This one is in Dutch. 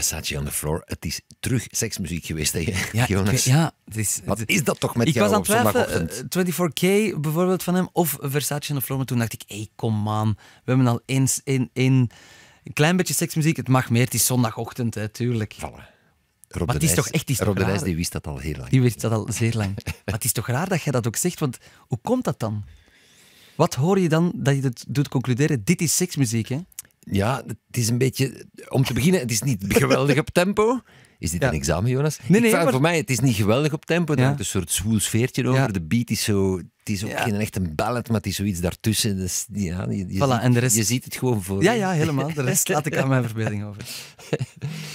Versace on the floor. Het is terug seksmuziek geweest, hè, ja, Jonas? Ja, het is, Wat is dat toch met ik jou was aan het twijfelen, 24K eh, bijvoorbeeld van hem of Versace on the floor. Maar toen dacht ik, hey, kom man, We hebben al eens in, in een klein beetje seksmuziek. Het mag meer. Het is zondagochtend, hè, tuurlijk. Vallen. maar het is toch echt Rob de die wist dat al heel lang. Die wist dat al zeer lang. maar het is toch raar dat jij dat ook zegt, want hoe komt dat dan? Wat hoor je dan dat je het doet concluderen? Dit is seksmuziek, hè? Ja, het is een beetje... Om te beginnen, het is niet geweldig op tempo. Is dit een examen, Jonas? Nee, nee, maar... Voor mij, het is niet geweldig op tempo. Ja. is een soort zwoel sfeertje over. De beat is zo... Het is ook geen echt een ballet, maar het is zoiets daartussen. Dus, ja, je, voilà, ziet, en de rest... je ziet het gewoon voor. Ja, ja, helemaal. De rest laat ik aan mijn verbeelding over.